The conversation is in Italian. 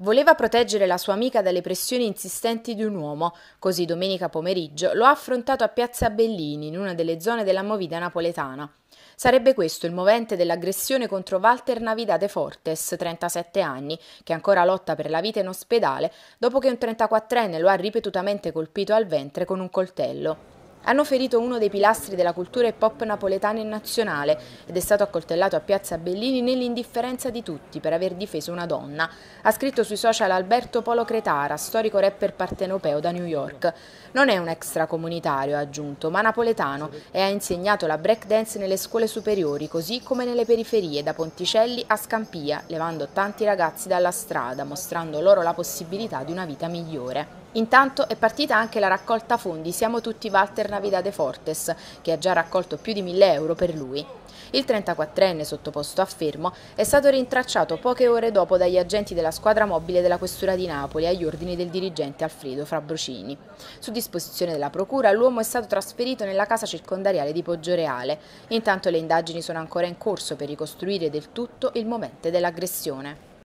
Voleva proteggere la sua amica dalle pressioni insistenti di un uomo, così domenica pomeriggio lo ha affrontato a Piazza Bellini, in una delle zone della movida napoletana. Sarebbe questo il movente dell'aggressione contro Walter Navidade Fortes, 37 anni, che ancora lotta per la vita in ospedale dopo che un 34enne lo ha ripetutamente colpito al ventre con un coltello hanno ferito uno dei pilastri della cultura hip hop napoletana e nazionale ed è stato accoltellato a Piazza Bellini nell'indifferenza di tutti per aver difeso una donna. Ha scritto sui social Alberto Polo Cretara, storico rapper partenopeo da New York. Non è un extracomunitario, ha aggiunto, ma napoletano e ha insegnato la breakdance nelle scuole superiori, così come nelle periferie, da Ponticelli a Scampia, levando tanti ragazzi dalla strada, mostrando loro la possibilità di una vita migliore. Intanto è partita anche la raccolta fondi Siamo tutti Walter De Fortes, che ha già raccolto più di 1000 euro per lui. Il 34enne sottoposto a fermo è stato rintracciato poche ore dopo dagli agenti della squadra mobile della Questura di Napoli agli ordini del dirigente Alfredo Frabrocini. Su disposizione della Procura l'uomo è stato trasferito nella casa circondariale di Poggioreale. Intanto le indagini sono ancora in corso per ricostruire del tutto il momento dell'aggressione.